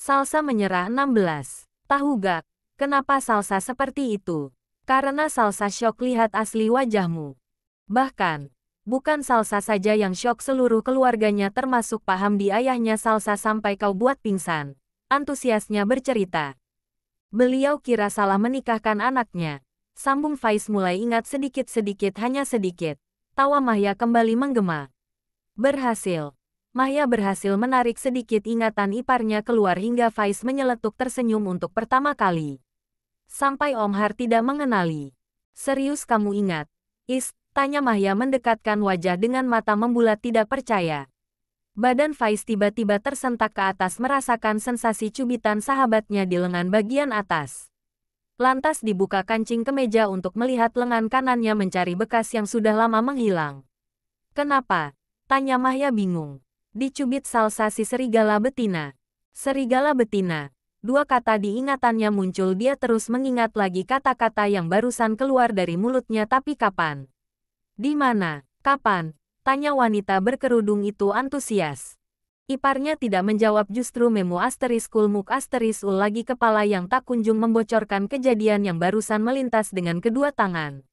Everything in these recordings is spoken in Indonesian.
Salsa menyerah 16. Tahu gak, kenapa salsa seperti itu? Karena salsa shock lihat asli wajahmu. Bahkan, bukan salsa saja yang shock seluruh keluarganya termasuk paham di ayahnya salsa sampai kau buat pingsan. Antusiasnya bercerita. Beliau kira salah menikahkan anaknya. Sambung Faiz mulai ingat sedikit-sedikit hanya sedikit. Tawa Mahya kembali menggema. Berhasil. Maya berhasil menarik sedikit ingatan iparnya keluar hingga Faiz menyeletuk tersenyum untuk pertama kali. Sampai Om Har tidak mengenali. Serius kamu ingat? Is, tanya Mahya mendekatkan wajah dengan mata membulat tidak percaya. Badan Faiz tiba-tiba tersentak ke atas merasakan sensasi cubitan sahabatnya di lengan bagian atas. Lantas dibuka kancing kemeja untuk melihat lengan kanannya mencari bekas yang sudah lama menghilang. Kenapa? Tanya Mahya bingung. Dicubit salsa si serigala betina. Serigala betina. Dua kata diingatannya muncul dia terus mengingat lagi kata-kata yang barusan keluar dari mulutnya tapi kapan? Di mana? Kapan? Tanya wanita berkerudung itu antusias. Iparnya tidak menjawab justru memu asteris kulmuk asteris ul lagi kepala yang tak kunjung membocorkan kejadian yang barusan melintas dengan kedua tangan.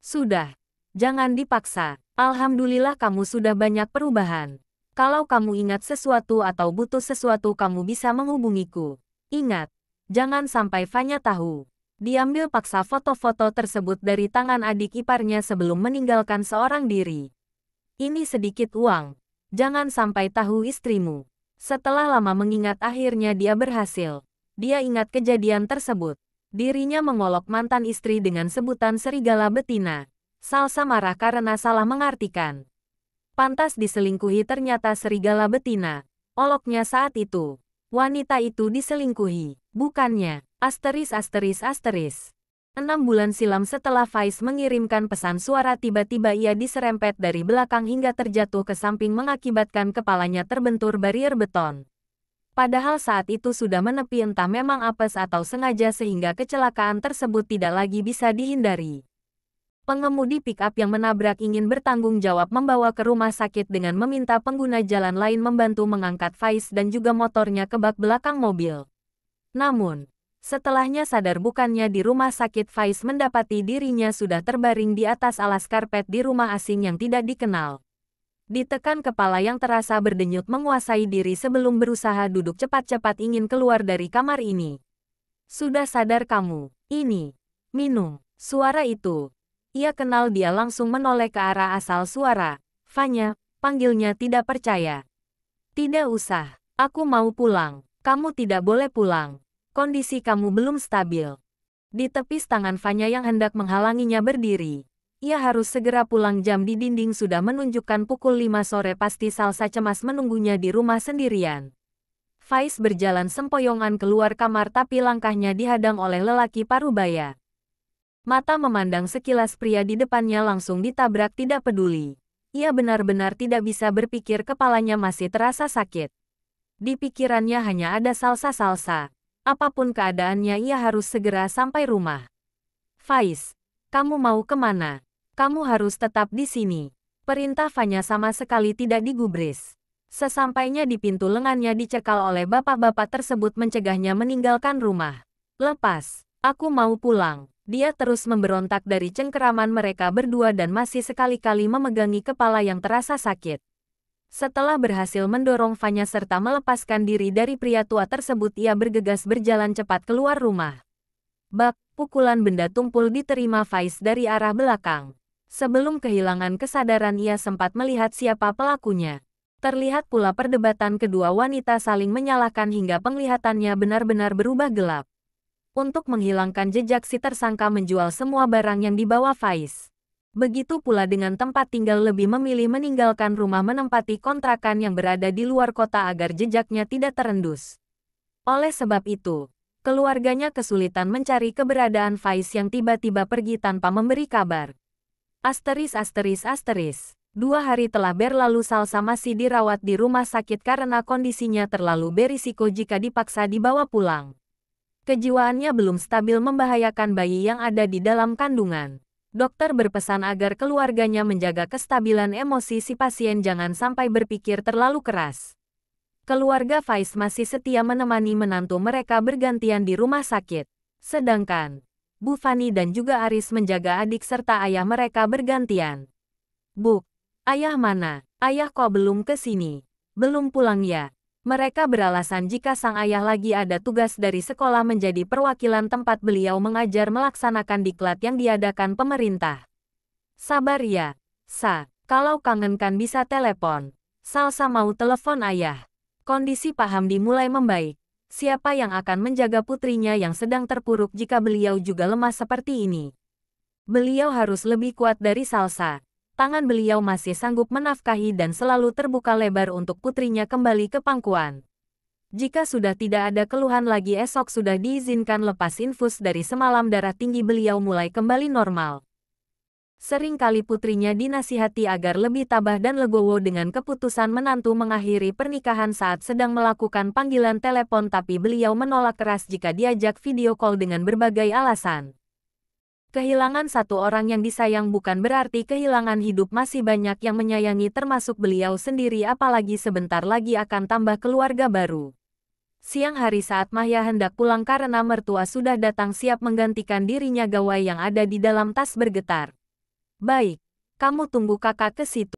Sudah. Jangan dipaksa. Alhamdulillah kamu sudah banyak perubahan. Kalau kamu ingat sesuatu atau butuh sesuatu kamu bisa menghubungiku. Ingat, jangan sampai Fanya tahu. Diambil paksa foto-foto tersebut dari tangan adik iparnya sebelum meninggalkan seorang diri. Ini sedikit uang. Jangan sampai tahu istrimu. Setelah lama mengingat akhirnya dia berhasil. Dia ingat kejadian tersebut. Dirinya mengolok mantan istri dengan sebutan serigala betina. Salsa marah karena salah mengartikan. Pantas diselingkuhi ternyata serigala betina. Oloknya saat itu. Wanita itu diselingkuhi. Bukannya. Asteris asteris asteris. Enam bulan silam setelah Faiz mengirimkan pesan suara tiba-tiba ia diserempet dari belakang hingga terjatuh ke samping mengakibatkan kepalanya terbentur barier beton. Padahal saat itu sudah menepi entah memang apes atau sengaja sehingga kecelakaan tersebut tidak lagi bisa dihindari. Pengemudi pickup yang menabrak ingin bertanggung jawab membawa ke rumah sakit dengan meminta pengguna jalan lain membantu mengangkat Faiz dan juga motornya ke bak belakang mobil. Namun, setelahnya sadar bukannya di rumah sakit Faiz mendapati dirinya sudah terbaring di atas alas karpet di rumah asing yang tidak dikenal. Ditekan kepala yang terasa berdenyut menguasai diri sebelum berusaha duduk cepat-cepat ingin keluar dari kamar ini. Sudah sadar kamu, ini, minum, suara itu, ia kenal dia langsung menoleh ke arah asal suara. Fanya, panggilnya tidak percaya. Tidak usah, aku mau pulang. Kamu tidak boleh pulang. Kondisi kamu belum stabil. Di tepis tangan Fanya yang hendak menghalanginya berdiri. Ia harus segera pulang jam di dinding sudah menunjukkan pukul 5 sore pasti Salsa cemas menunggunya di rumah sendirian. Faiz berjalan sempoyongan keluar kamar tapi langkahnya dihadang oleh lelaki parubaya. Mata memandang sekilas pria di depannya langsung ditabrak tidak peduli. Ia benar-benar tidak bisa berpikir kepalanya masih terasa sakit. Di pikirannya hanya ada salsa-salsa. Apapun keadaannya ia harus segera sampai rumah. Faiz, kamu mau kemana? Kamu harus tetap di sini. Perintah Fanya sama sekali tidak digubris. Sesampainya di pintu lengannya dicekal oleh bapak-bapak tersebut mencegahnya meninggalkan rumah. Lepas, aku mau pulang. Dia terus memberontak dari cengkeraman mereka berdua dan masih sekali-kali memegangi kepala yang terasa sakit. Setelah berhasil mendorong Fanya serta melepaskan diri dari pria tua tersebut ia bergegas berjalan cepat keluar rumah. Bak, pukulan benda tumpul diterima Faiz dari arah belakang. Sebelum kehilangan kesadaran ia sempat melihat siapa pelakunya. Terlihat pula perdebatan kedua wanita saling menyalahkan hingga penglihatannya benar-benar berubah gelap. Untuk menghilangkan jejak si tersangka menjual semua barang yang dibawa Faiz. Begitu pula dengan tempat tinggal lebih memilih meninggalkan rumah menempati kontrakan yang berada di luar kota agar jejaknya tidak terendus. Oleh sebab itu, keluarganya kesulitan mencari keberadaan Faiz yang tiba-tiba pergi tanpa memberi kabar. Asteris asteris asteris. Dua hari telah berlalu Salsa masih dirawat di rumah sakit karena kondisinya terlalu berisiko jika dipaksa dibawa pulang. Kejiwaannya belum stabil membahayakan bayi yang ada di dalam kandungan. Dokter berpesan agar keluarganya menjaga kestabilan emosi si pasien jangan sampai berpikir terlalu keras. Keluarga Faiz masih setia menemani menantu mereka bergantian di rumah sakit. Sedangkan, Bu Fani dan juga Aris menjaga adik serta ayah mereka bergantian. Bu, ayah mana? Ayah kok belum ke sini? Belum pulang ya? Mereka beralasan jika sang ayah lagi ada tugas dari sekolah menjadi perwakilan tempat beliau mengajar melaksanakan diklat yang diadakan pemerintah. Sabar ya, Sa. Kalau kangen kan bisa telepon. Salsa mau telepon ayah. Kondisi paham dimulai membaik. Siapa yang akan menjaga putrinya yang sedang terpuruk jika beliau juga lemah seperti ini? Beliau harus lebih kuat dari Salsa tangan beliau masih sanggup menafkahi dan selalu terbuka lebar untuk putrinya kembali ke pangkuan. Jika sudah tidak ada keluhan lagi esok sudah diizinkan lepas infus dari semalam darah tinggi beliau mulai kembali normal. Seringkali putrinya dinasihati agar lebih tabah dan legowo dengan keputusan menantu mengakhiri pernikahan saat sedang melakukan panggilan telepon tapi beliau menolak keras jika diajak video call dengan berbagai alasan. Kehilangan satu orang yang disayang bukan berarti kehilangan hidup masih banyak yang menyayangi termasuk beliau sendiri apalagi sebentar lagi akan tambah keluarga baru. Siang hari saat Mahya hendak pulang karena mertua sudah datang siap menggantikan dirinya gawai yang ada di dalam tas bergetar. Baik, kamu tunggu kakak ke situ.